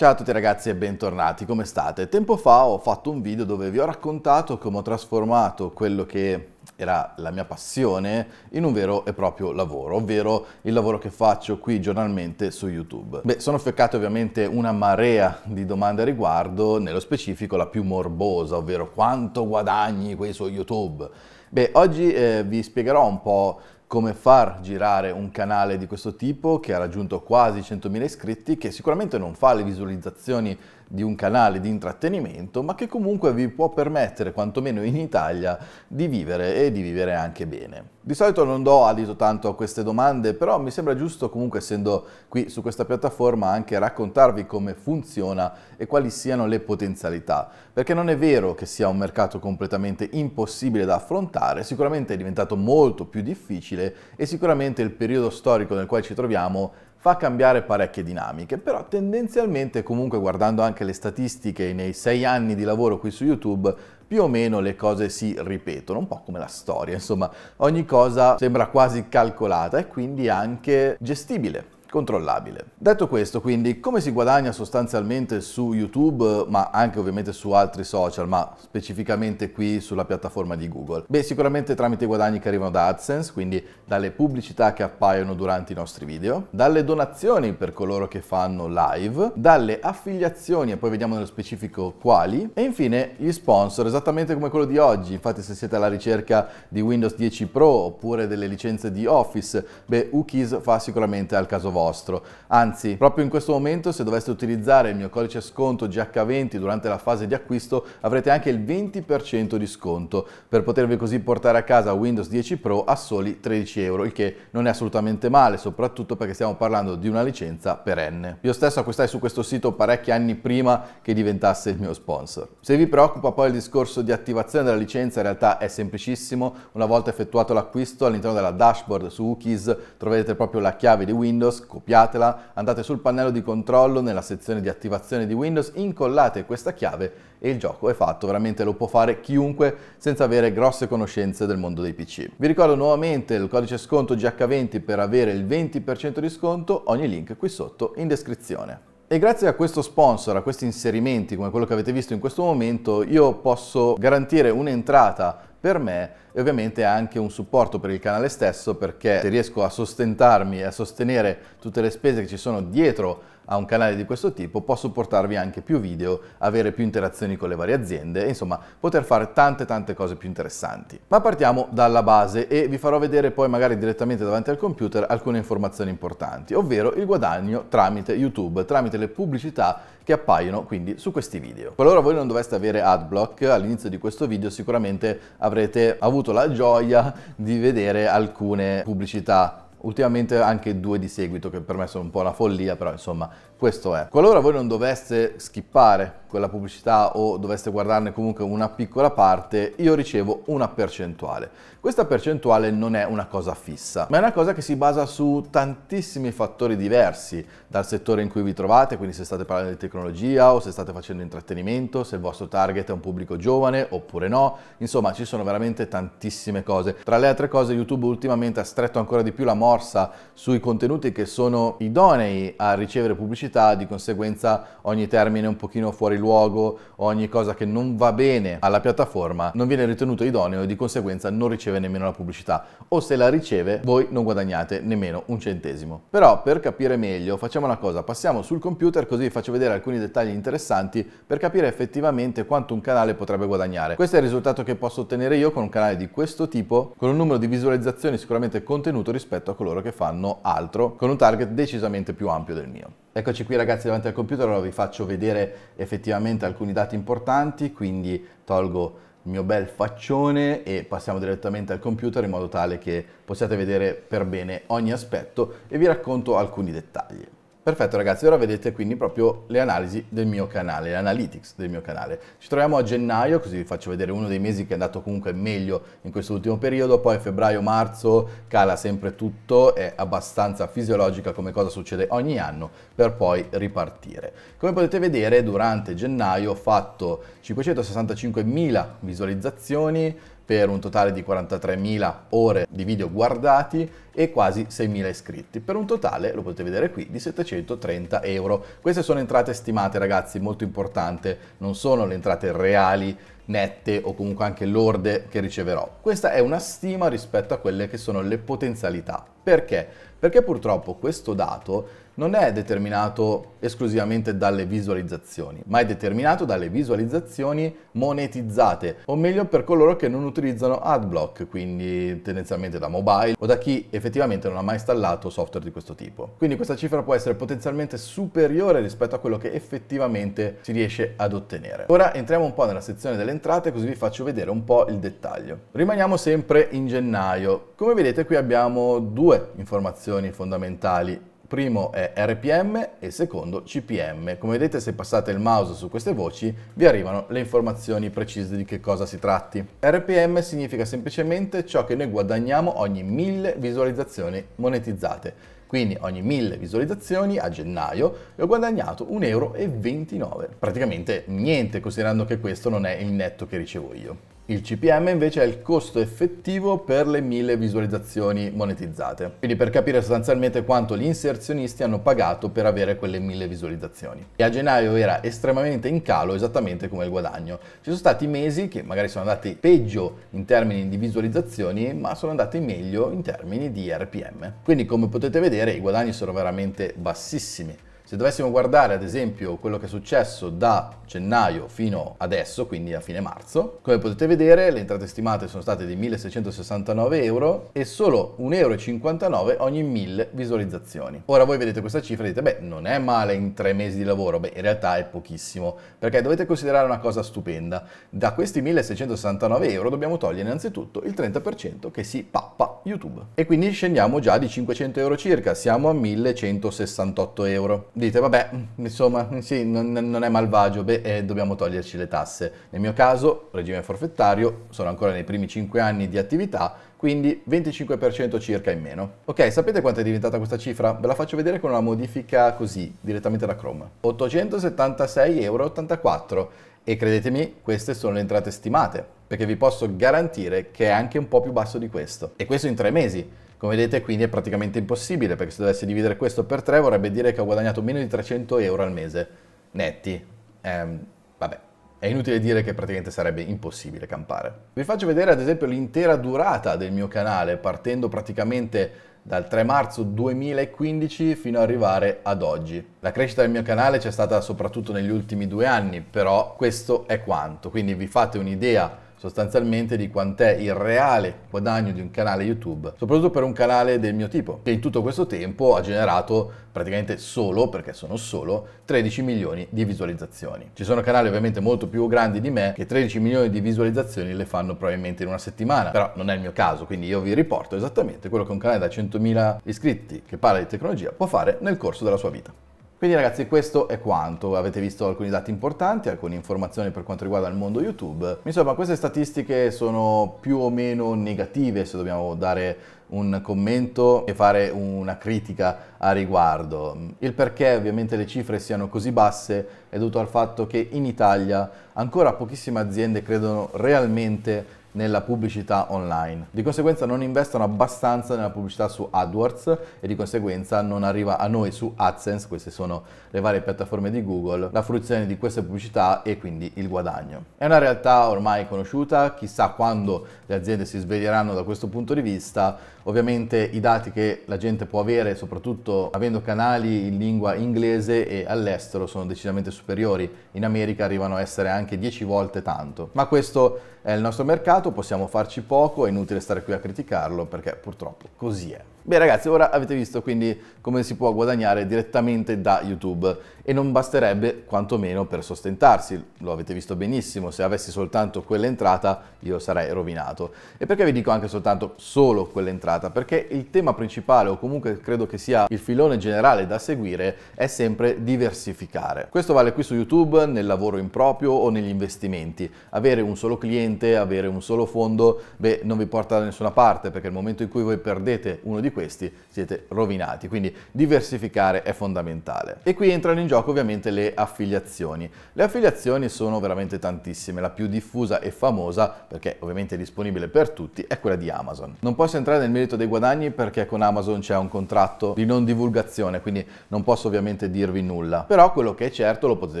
Ciao a tutti ragazzi e bentornati, come state? Tempo fa ho fatto un video dove vi ho raccontato come ho trasformato quello che era la mia passione in un vero e proprio lavoro, ovvero il lavoro che faccio qui giornalmente su YouTube. Beh, sono feccate ovviamente una marea di domande a riguardo, nello specifico la più morbosa, ovvero quanto guadagni qui su YouTube? Beh, oggi eh, vi spiegherò un po' come far girare un canale di questo tipo che ha raggiunto quasi 100.000 iscritti, che sicuramente non fa le visualizzazioni di un canale di intrattenimento, ma che comunque vi può permettere, quantomeno in Italia, di vivere e di vivere anche bene. Di solito non do adito tanto a queste domande, però mi sembra giusto comunque essendo qui su questa piattaforma anche raccontarvi come funziona e quali siano le potenzialità, perché non è vero che sia un mercato completamente impossibile da affrontare, sicuramente è diventato molto più difficile e sicuramente il periodo storico nel quale ci troviamo fa cambiare parecchie dinamiche, però tendenzialmente comunque guardando anche le statistiche nei sei anni di lavoro qui su YouTube, più o meno le cose si ripetono, un po' come la storia, insomma, ogni cosa sembra quasi calcolata e quindi anche gestibile controllabile. Detto questo, quindi, come si guadagna sostanzialmente su YouTube, ma anche ovviamente su altri social, ma specificamente qui sulla piattaforma di Google? Beh, sicuramente tramite i guadagni che arrivano da AdSense, quindi dalle pubblicità che appaiono durante i nostri video, dalle donazioni per coloro che fanno live, dalle affiliazioni, e poi vediamo nello specifico quali, e infine gli sponsor, esattamente come quello di oggi. Infatti, se siete alla ricerca di Windows 10 Pro oppure delle licenze di Office, beh, UKIS fa sicuramente al caso vostro vostro. Anzi, proprio in questo momento se doveste utilizzare il mio codice sconto GH20 durante la fase di acquisto avrete anche il 20% di sconto per potervi così portare a casa Windows 10 Pro a soli 13 euro, il che non è assolutamente male, soprattutto perché stiamo parlando di una licenza perenne. Io stesso acquistai su questo sito parecchi anni prima che diventasse il mio sponsor. Se vi preoccupa poi il discorso di attivazione della licenza, in realtà è semplicissimo, una volta effettuato l'acquisto all'interno della dashboard su Wookies troverete proprio la chiave di Windows, copiatela, andate sul pannello di controllo nella sezione di attivazione di Windows, incollate questa chiave e il gioco è fatto, veramente lo può fare chiunque senza avere grosse conoscenze del mondo dei PC. Vi ricordo nuovamente il codice sconto GH20 per avere il 20% di sconto, ogni link qui sotto in descrizione. E grazie a questo sponsor, a questi inserimenti come quello che avete visto in questo momento, io posso garantire un'entrata per me e ovviamente anche un supporto per il canale stesso perché se riesco a sostentarmi e a sostenere tutte le spese che ci sono dietro a un canale di questo tipo posso portarvi anche più video, avere più interazioni con le varie aziende e insomma poter fare tante tante cose più interessanti. Ma partiamo dalla base e vi farò vedere poi magari direttamente davanti al computer alcune informazioni importanti, ovvero il guadagno tramite YouTube, tramite le pubblicità che appaiono quindi su questi video. Qualora voi non doveste avere adblock, all'inizio di questo video sicuramente avrete avuto la gioia di vedere alcune pubblicità Ultimamente anche due di seguito che per me sono un po' una follia, però insomma questo è. Qualora voi non doveste skippare quella pubblicità o doveste guardarne comunque una piccola parte, io ricevo una percentuale. Questa percentuale non è una cosa fissa, ma è una cosa che si basa su tantissimi fattori diversi, dal settore in cui vi trovate, quindi se state parlando di tecnologia o se state facendo intrattenimento, se il vostro target è un pubblico giovane oppure no, insomma ci sono veramente tantissime cose. Tra le altre cose YouTube ultimamente ha stretto ancora di più la moda morsa sui contenuti che sono idonei a ricevere pubblicità, di conseguenza ogni termine un pochino fuori luogo, ogni cosa che non va bene alla piattaforma non viene ritenuto idoneo e di conseguenza non riceve nemmeno la pubblicità o se la riceve voi non guadagnate nemmeno un centesimo. Però per capire meglio facciamo una cosa, passiamo sul computer così vi faccio vedere alcuni dettagli interessanti per capire effettivamente quanto un canale potrebbe guadagnare. Questo è il risultato che posso ottenere io con un canale di questo tipo, con un numero di visualizzazioni sicuramente contenuto rispetto a coloro che fanno altro con un target decisamente più ampio del mio. Eccoci qui ragazzi davanti al computer, ora vi faccio vedere effettivamente alcuni dati importanti, quindi tolgo il mio bel faccione e passiamo direttamente al computer in modo tale che possiate vedere per bene ogni aspetto e vi racconto alcuni dettagli. Perfetto ragazzi, ora vedete quindi proprio le analisi del mio canale, le analytics del mio canale. Ci troviamo a gennaio, così vi faccio vedere uno dei mesi che è andato comunque meglio in quest'ultimo periodo, poi febbraio-marzo cala sempre tutto, è abbastanza fisiologica come cosa succede ogni anno, per poi ripartire. Come potete vedere durante gennaio ho fatto 565.000 visualizzazioni, per un totale di 43.000 ore di video guardati e quasi 6.000 iscritti, per un totale, lo potete vedere qui, di 730 euro. Queste sono entrate stimate ragazzi, molto importante, non sono le entrate reali nette o comunque anche lorde che riceverò. Questa è una stima rispetto a quelle che sono le potenzialità. Perché? Perché purtroppo questo dato non è determinato esclusivamente dalle visualizzazioni, ma è determinato dalle visualizzazioni monetizzate, o meglio per coloro che non utilizzano AdBlock, quindi tendenzialmente da mobile o da chi effettivamente non ha mai installato software di questo tipo. Quindi questa cifra può essere potenzialmente superiore rispetto a quello che effettivamente si riesce ad ottenere. Ora entriamo un po' nella sezione delle entrate così vi faccio vedere un po' il dettaglio. Rimaniamo sempre in gennaio. Come vedete qui abbiamo due informazioni fondamentali primo è RPM e secondo CPM. Come vedete se passate il mouse su queste voci vi arrivano le informazioni precise di che cosa si tratti. RPM significa semplicemente ciò che noi guadagniamo ogni 1000 visualizzazioni monetizzate. Quindi ogni 1000 visualizzazioni a gennaio ho guadagnato 1,29€. Praticamente niente considerando che questo non è il netto che ricevo io. Il CPM invece è il costo effettivo per le 1000 visualizzazioni monetizzate, quindi per capire sostanzialmente quanto gli inserzionisti hanno pagato per avere quelle 1000 visualizzazioni. E a gennaio era estremamente in calo, esattamente come il guadagno. Ci sono stati mesi che magari sono andati peggio in termini di visualizzazioni, ma sono andati meglio in termini di RPM. Quindi come potete vedere i guadagni sono veramente bassissimi se dovessimo guardare ad esempio quello che è successo da gennaio fino adesso, quindi a fine marzo, come potete vedere le entrate stimate sono state di 1669 euro e solo 1,59 euro ogni 1000 visualizzazioni. Ora voi vedete questa cifra e dite beh non è male in tre mesi di lavoro, beh in realtà è pochissimo perché dovete considerare una cosa stupenda, da questi 1669 euro dobbiamo togliere innanzitutto il 30% che si pappa YouTube e quindi scendiamo già di 500 euro circa, siamo a 1168 euro dite vabbè, insomma, sì, non, non è malvagio, beh, eh, dobbiamo toglierci le tasse. Nel mio caso, regime forfettario, sono ancora nei primi 5 anni di attività, quindi 25% circa in meno. Ok, sapete quanto è diventata questa cifra? Ve la faccio vedere con una modifica così, direttamente da Chrome. 876,84 euro e credetemi, queste sono le entrate stimate, perché vi posso garantire che è anche un po' più basso di questo. E questo in tre mesi come vedete quindi è praticamente impossibile perché se dovessi dividere questo per 3 vorrebbe dire che ho guadagnato meno di 300 euro al mese netti. Ehm, vabbè, è inutile dire che praticamente sarebbe impossibile campare. Vi faccio vedere ad esempio l'intera durata del mio canale partendo praticamente dal 3 marzo 2015 fino ad arrivare ad oggi. La crescita del mio canale c'è stata soprattutto negli ultimi due anni, però questo è quanto, quindi vi fate un'idea sostanzialmente di quant'è il reale guadagno di un canale YouTube, soprattutto per un canale del mio tipo, che in tutto questo tempo ha generato praticamente solo, perché sono solo, 13 milioni di visualizzazioni. Ci sono canali ovviamente molto più grandi di me che 13 milioni di visualizzazioni le fanno probabilmente in una settimana, però non è il mio caso, quindi io vi riporto esattamente quello che un canale da 100.000 iscritti che parla di tecnologia può fare nel corso della sua vita. Quindi ragazzi questo è quanto, avete visto alcuni dati importanti, alcune informazioni per quanto riguarda il mondo YouTube. Insomma queste statistiche sono più o meno negative se dobbiamo dare un commento e fare una critica a riguardo. Il perché ovviamente le cifre siano così basse è dovuto al fatto che in Italia ancora pochissime aziende credono realmente nella pubblicità online. Di conseguenza non investono abbastanza nella pubblicità su AdWords e di conseguenza non arriva a noi su AdSense, queste sono le varie piattaforme di Google, la fruizione di queste pubblicità e quindi il guadagno. È una realtà ormai conosciuta, chissà quando le aziende si sveglieranno da questo punto di vista, Ovviamente i dati che la gente può avere, soprattutto avendo canali in lingua inglese e all'estero, sono decisamente superiori. In America arrivano a essere anche 10 volte tanto. Ma questo è il nostro mercato, possiamo farci poco, è inutile stare qui a criticarlo perché purtroppo così è. Beh ragazzi, ora avete visto quindi come si può guadagnare direttamente da YouTube e non basterebbe quantomeno per sostentarsi, lo avete visto benissimo, se avessi soltanto quell'entrata io sarei rovinato. E perché vi dico anche soltanto solo quell'entrata? Perché il tema principale o comunque credo che sia il filone generale da seguire è sempre diversificare. Questo vale qui su YouTube, nel lavoro in proprio o negli investimenti. Avere un solo cliente, avere un solo fondo, beh non vi porta da nessuna parte perché il momento in cui voi perdete uno di questi questi siete rovinati, quindi diversificare è fondamentale. E qui entrano in gioco ovviamente le affiliazioni. Le affiliazioni sono veramente tantissime, la più diffusa e famosa, perché ovviamente è disponibile per tutti, è quella di Amazon. Non posso entrare nel merito dei guadagni perché con Amazon c'è un contratto di non divulgazione, quindi non posso ovviamente dirvi nulla. Però quello che è certo, lo potete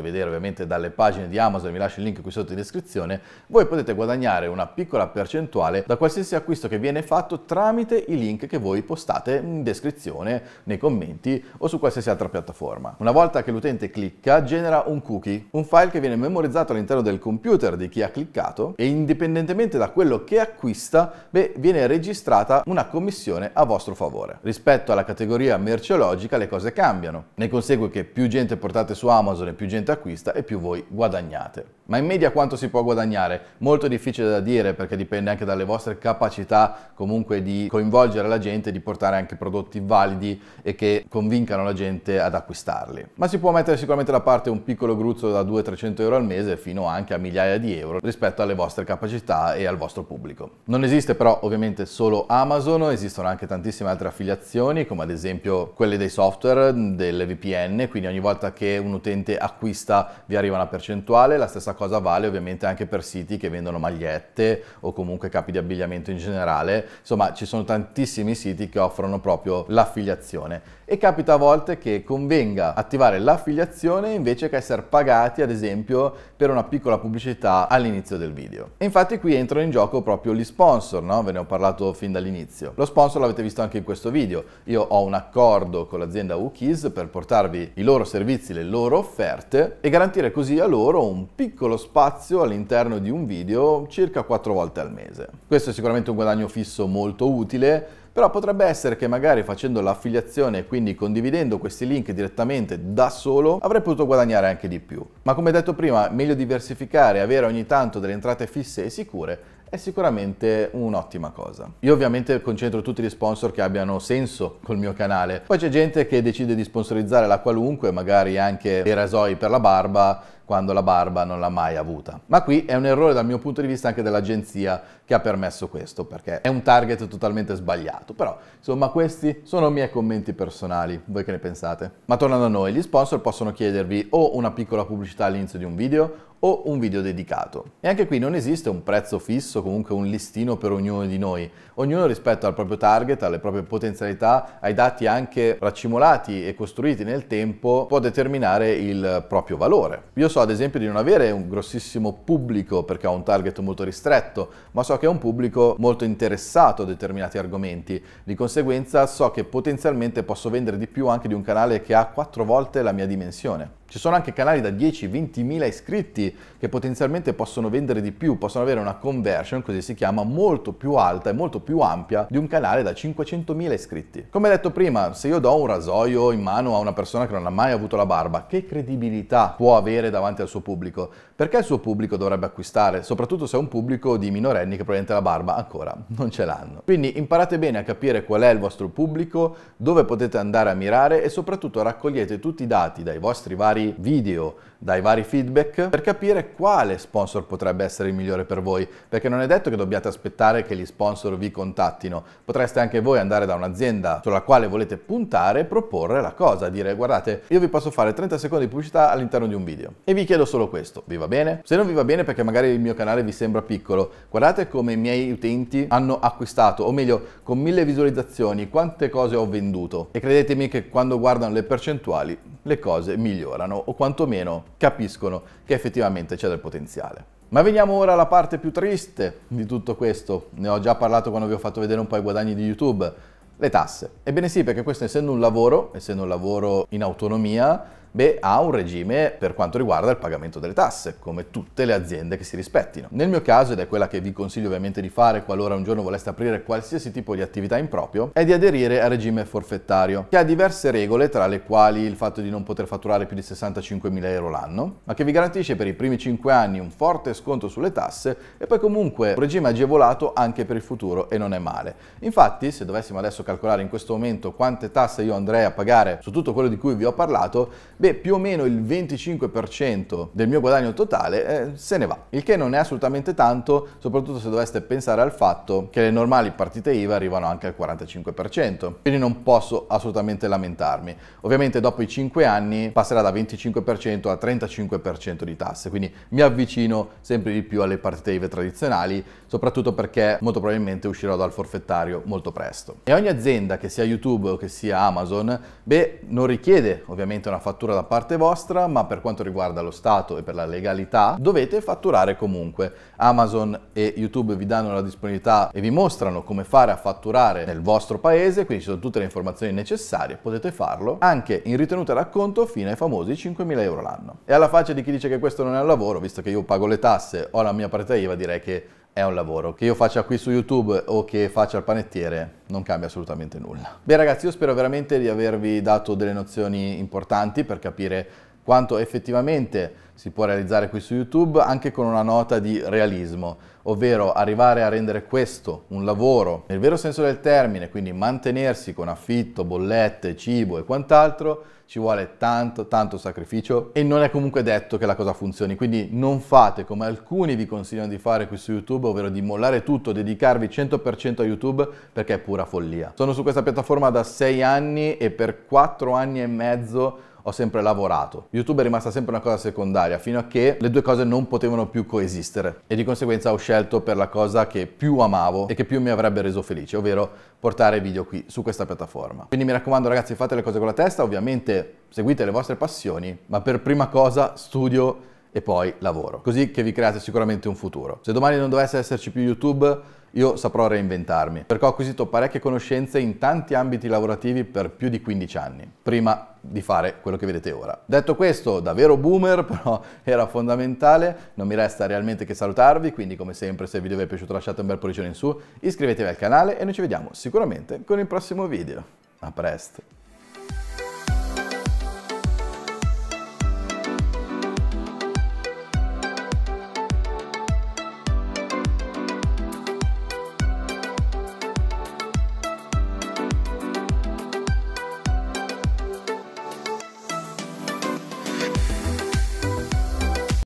vedere ovviamente dalle pagine di Amazon, vi lascio il link qui sotto in descrizione, voi potete guadagnare una piccola percentuale da qualsiasi acquisto che viene fatto tramite i link che voi possiate postate in descrizione, nei commenti o su qualsiasi altra piattaforma. Una volta che l'utente clicca genera un cookie, un file che viene memorizzato all'interno del computer di chi ha cliccato e indipendentemente da quello che acquista, beh, viene registrata una commissione a vostro favore. Rispetto alla categoria merceologica le cose cambiano, ne consegue che più gente portate su Amazon e più gente acquista e più voi guadagnate. Ma in media quanto si può guadagnare? Molto difficile da dire perché dipende anche dalle vostre capacità comunque di coinvolgere la gente, di portare anche prodotti validi e che convincano la gente ad acquistarli. Ma si può mettere sicuramente da parte un piccolo gruzzo da 200-300 euro al mese fino anche a migliaia di euro rispetto alle vostre capacità e al vostro pubblico. Non esiste però ovviamente solo Amazon, esistono anche tantissime altre affiliazioni come ad esempio quelle dei software, delle VPN, quindi ogni volta che un utente acquista vi arriva una percentuale, la stessa cosa cosa vale ovviamente anche per siti che vendono magliette o comunque capi di abbigliamento in generale. Insomma, ci sono tantissimi siti che offrono proprio l'affiliazione e capita a volte che convenga attivare l'affiliazione invece che essere pagati ad esempio per una piccola pubblicità all'inizio del video. E infatti qui entrano in gioco proprio gli sponsor, no? Ve ne ho parlato fin dall'inizio. Lo sponsor l'avete visto anche in questo video. Io ho un accordo con l'azienda Wookies per portarvi i loro servizi, le loro offerte e garantire così a loro un piccolo piccolo spazio all'interno di un video circa 4 volte al mese. Questo è sicuramente un guadagno fisso molto utile, però potrebbe essere che magari facendo l'affiliazione e quindi condividendo questi link direttamente da solo avrei potuto guadagnare anche di più. Ma come detto prima, meglio diversificare e avere ogni tanto delle entrate fisse e sicure è sicuramente un'ottima cosa. Io ovviamente concentro tutti gli sponsor che abbiano senso col mio canale. Poi c'è gente che decide di sponsorizzare la qualunque, magari anche dei rasoi per la barba, quando la barba non l'ha mai avuta. Ma qui è un errore dal mio punto di vista anche dell'agenzia che ha permesso questo, perché è un target totalmente sbagliato. Però, insomma, questi sono i miei commenti personali. Voi che ne pensate? Ma tornando a noi, gli sponsor possono chiedervi o una piccola pubblicità all'inizio di un video o un video dedicato. E anche qui non esiste un prezzo fisso, comunque un listino per ognuno di noi. Ognuno rispetto al proprio target, alle proprie potenzialità, ai dati anche raccimolati e costruiti nel tempo, può determinare il proprio valore. Io so so ad esempio di non avere un grossissimo pubblico perché ho un target molto ristretto, ma so che è un pubblico molto interessato a determinati argomenti. Di conseguenza so che potenzialmente posso vendere di più anche di un canale che ha quattro volte la mia dimensione. Ci sono anche canali da 10-20 mila iscritti che potenzialmente possono vendere di più, possono avere una conversion, così si chiama, molto più alta e molto più ampia di un canale da 500 mila iscritti. Come detto prima, se io do un rasoio in mano a una persona che non ha mai avuto la barba, che credibilità può avere davanti al suo pubblico? Perché il suo pubblico dovrebbe acquistare? Soprattutto se è un pubblico di minorenni che probabilmente la barba ancora non ce l'hanno. Quindi imparate bene a capire qual è il vostro pubblico, dove potete andare a mirare e soprattutto raccogliete tutti i dati dai vostri vari vari video dai vari feedback per capire quale sponsor potrebbe essere il migliore per voi, perché non è detto che dobbiate aspettare che gli sponsor vi contattino, potreste anche voi andare da un'azienda sulla quale volete puntare e proporre la cosa, dire guardate io vi posso fare 30 secondi di pubblicità all'interno di un video e vi chiedo solo questo, vi va bene? Se non vi va bene perché magari il mio canale vi sembra piccolo, guardate come i miei utenti hanno acquistato, o meglio con mille visualizzazioni quante cose ho venduto e credetemi che quando guardano le percentuali le cose migliorano o quantomeno capiscono che effettivamente c'è del potenziale. Ma veniamo ora alla parte più triste di tutto questo, ne ho già parlato quando vi ho fatto vedere un po' i guadagni di YouTube, le tasse. Ebbene sì, perché questo essendo un lavoro, essendo un lavoro in autonomia, Beh, ha un regime per quanto riguarda il pagamento delle tasse, come tutte le aziende che si rispettino. Nel mio caso, ed è quella che vi consiglio ovviamente di fare qualora un giorno voleste aprire qualsiasi tipo di attività in proprio, è di aderire al regime forfettario, che ha diverse regole, tra le quali il fatto di non poter fatturare più di 65.000 euro l'anno, ma che vi garantisce per i primi 5 anni un forte sconto sulle tasse e poi comunque un regime agevolato anche per il futuro e non è male. Infatti, se dovessimo adesso calcolare in questo momento quante tasse io andrei a pagare su tutto quello di cui vi ho parlato, beh, beh, più o meno il 25% del mio guadagno totale eh, se ne va, il che non è assolutamente tanto, soprattutto se doveste pensare al fatto che le normali partite IVA arrivano anche al 45%, quindi non posso assolutamente lamentarmi. Ovviamente dopo i 5 anni passerà da 25% a 35% di tasse, quindi mi avvicino sempre di più alle partite IVA tradizionali, soprattutto perché molto probabilmente uscirò dal forfettario molto presto. E ogni azienda, che sia YouTube o che sia Amazon, beh, non richiede ovviamente una fattura fattura da parte vostra, ma per quanto riguarda lo Stato e per la legalità dovete fatturare comunque. Amazon e YouTube vi danno la disponibilità e vi mostrano come fare a fatturare nel vostro paese, quindi ci sono tutte le informazioni necessarie, potete farlo anche in ritenuta racconto fino ai famosi 5.000 euro l'anno. E alla faccia di chi dice che questo non è un lavoro, visto che io pago le tasse, ho la mia partita IVA, direi che è un lavoro. Che io faccia qui su YouTube o che faccia al panettiere non cambia assolutamente nulla. Beh ragazzi, io spero veramente di avervi dato delle nozioni importanti per capire quanto effettivamente si può realizzare qui su YouTube anche con una nota di realismo, ovvero arrivare a rendere questo un lavoro nel vero senso del termine, quindi mantenersi con affitto, bollette, cibo e quant'altro, ci vuole tanto tanto sacrificio e non è comunque detto che la cosa funzioni, quindi non fate come alcuni vi consigliano di fare qui su YouTube, ovvero di mollare tutto, dedicarvi 100% a YouTube perché è pura follia. Sono su questa piattaforma da 6 anni e per 4 anni e mezzo ho sempre lavorato. YouTube è rimasta sempre una cosa secondaria Italia, fino a che le due cose non potevano più coesistere e di conseguenza ho scelto per la cosa che più amavo e che più mi avrebbe reso felice, ovvero portare video qui su questa piattaforma. Quindi mi raccomando ragazzi fate le cose con la testa, ovviamente seguite le vostre passioni, ma per prima cosa studio e poi lavoro, così che vi create sicuramente un futuro. Se domani non dovesse esserci più YouTube io saprò reinventarmi, perché ho acquisito parecchie conoscenze in tanti ambiti lavorativi per più di 15 anni, prima di fare quello che vedete ora. Detto questo, davvero boomer, però era fondamentale, non mi resta realmente che salutarvi, quindi come sempre se il video vi è piaciuto lasciate un bel pollicione in su, iscrivetevi al canale e noi ci vediamo sicuramente con il prossimo video. A presto!